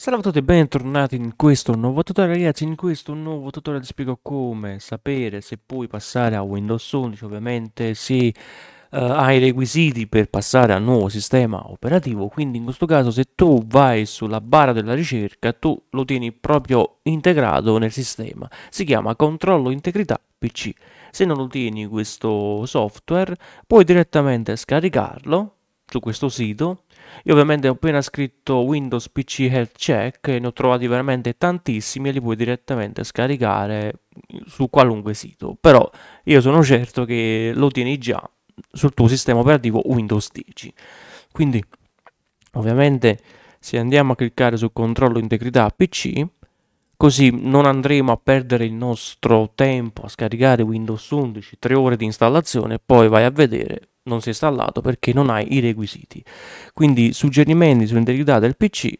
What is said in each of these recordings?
Salve a tutti e bentornati in questo nuovo tutorial ragazzi, in questo nuovo tutorial ti spiego come sapere se puoi passare a Windows 11 ovviamente se uh, hai i requisiti per passare al nuovo sistema operativo quindi in questo caso se tu vai sulla barra della ricerca tu lo tieni proprio integrato nel sistema si chiama controllo integrità PC se non lo tieni questo software puoi direttamente scaricarlo su questo sito io ovviamente ho appena scritto Windows PC Health Check e ne ho trovati veramente tantissimi e li puoi direttamente scaricare su qualunque sito, però io sono certo che lo tieni già sul tuo sistema operativo Windows 10. Quindi ovviamente se andiamo a cliccare su controllo integrità PC, così non andremo a perdere il nostro tempo a scaricare Windows 11, 3 ore di installazione, e poi vai a vedere non si è installato perché non hai i requisiti. Quindi suggerimenti sull'integrità del PC,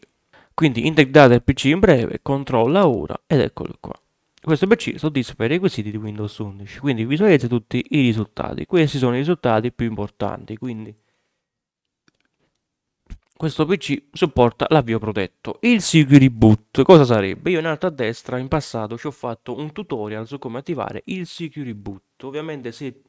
quindi integrità del PC in breve, controlla ora ed eccolo qua. Questo PC soddisfa i requisiti di Windows 11, quindi visualizza tutti i risultati. Questi sono i risultati più importanti, quindi questo PC supporta l'avvio protetto. Il Security Boot cosa sarebbe? Io in alto a destra in passato ci ho fatto un tutorial su come attivare il Security Boot. Ovviamente se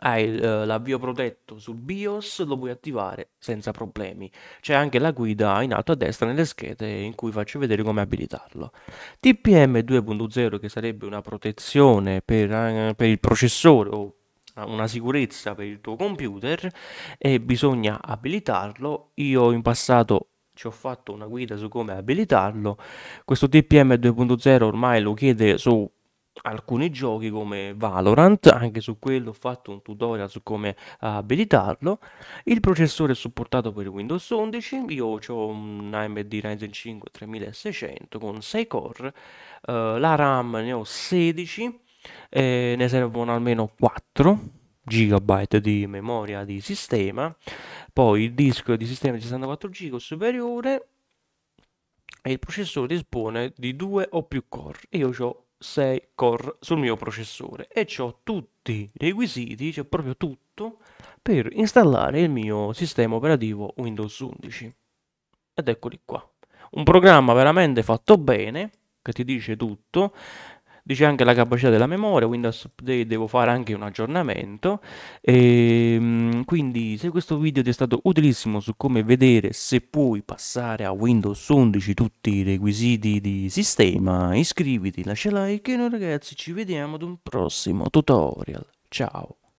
hai eh, l'avvio protetto sul BIOS, lo puoi attivare senza problemi. C'è anche la guida in alto a destra nelle schede in cui faccio vedere come abilitarlo. TPM 2.0 che sarebbe una protezione per, eh, per il processore o eh, una sicurezza per il tuo computer e bisogna abilitarlo. Io in passato ci ho fatto una guida su come abilitarlo. Questo TPM 2.0 ormai lo chiede su alcuni giochi come Valorant, anche su quello ho fatto un tutorial su come eh, abilitarlo. Il processore è supportato per Windows 11, io ho un AMD Ryzen 5 3600 con 6 core, eh, la RAM ne ho 16, eh, ne servono almeno 4 GB di memoria di sistema, poi il disco di sistema 64 GB superiore e il processore dispone di due o più core. Io ho 6 core sul mio processore e ho tutti i requisiti, c'è proprio tutto per installare il mio sistema operativo Windows 11. Ed eccoli qua. Un programma veramente fatto bene che ti dice tutto dice anche la capacità della memoria, Windows Update devo fare anche un aggiornamento, e, ehm, quindi se questo video ti è stato utilissimo su come vedere se puoi passare a Windows 11 tutti i requisiti di sistema, iscriviti, lascia like e noi ragazzi ci vediamo ad un prossimo tutorial, ciao!